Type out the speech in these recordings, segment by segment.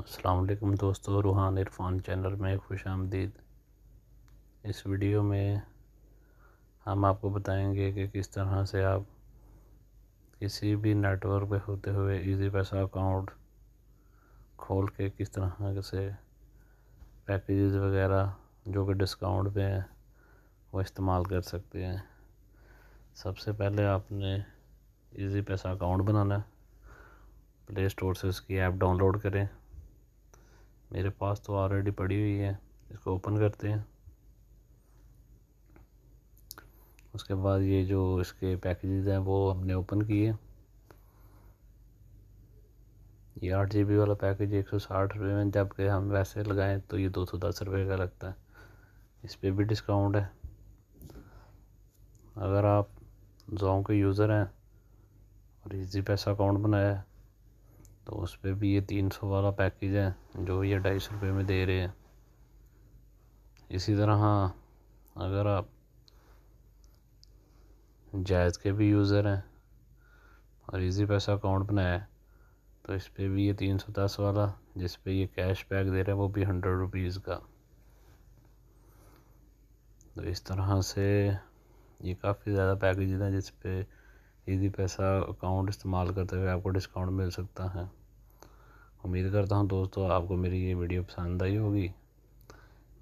अस्सलाम दोस्तों रूहान इरफान चैनल में खुश आमदीद इस वीडियो में हम आपको बताएंगे कि किस तरह से आप किसी भी नेटवर्क पे होते हुए इजी पैसा अकाउंट खोल के किस तरह से पैकेजेस वगैरह जो कि डिस्काउंट पे हैं वो इस्तेमाल कर सकते हैं सबसे पहले आपने इजी पैसा अकाउंट बनाना है प्ले स्टोर से उसकी ऐप डाउनलोड करें मेरे पास तो ऑलरेडी पड़ी हुई है इसको ओपन करते हैं उसके बाद ये जो इसके पैकेजेस हैं वो हमने ओपन किए ये आठ जी बी वाला पैकेज एक सौ साठ रुपये में जबकि हम वैसे लगाएं तो ये दो सौ दस रुपये का लगता है इस पर भी डिस्काउंट है अगर आप जों के यूज़र हैं और इजी पैसा अकाउंट बनाया है तो उस पर भी ये तीन सौ वाला पैकेज है जो ये ढाई सौ रुपये में दे रहे हैं इसी तरह अगर आप जायज़ के भी यूज़र हैं और इजी पैसा अकाउंट बनाया है तो इस पर भी ये तीन सौ दस वाला जिस पर ये कैश बैक दे रहे हैं वो भी हंड्रेड रुपीज़ का तो इस तरह से ये काफ़ी ज़्यादा पैकेज हैं जिस पर इजी पैसा अकाउंट इस्तेमाल करते हुए आपको डिस्काउंट मिल सकता है उम्मीद करता हूँ दोस्तों आपको मेरी ये वीडियो पसंद आई होगी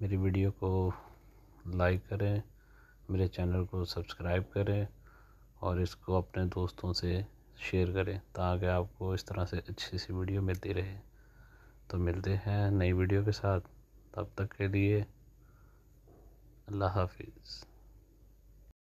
मेरी वीडियो को लाइक करें मेरे चैनल को सब्सक्राइब करें और इसको अपने दोस्तों से शेयर करें ताकि आपको इस तरह से अच्छी सी वीडियो मिलती रहे तो मिलते हैं नई वीडियो के साथ तब तक के लिए अल्लाह हाफिज़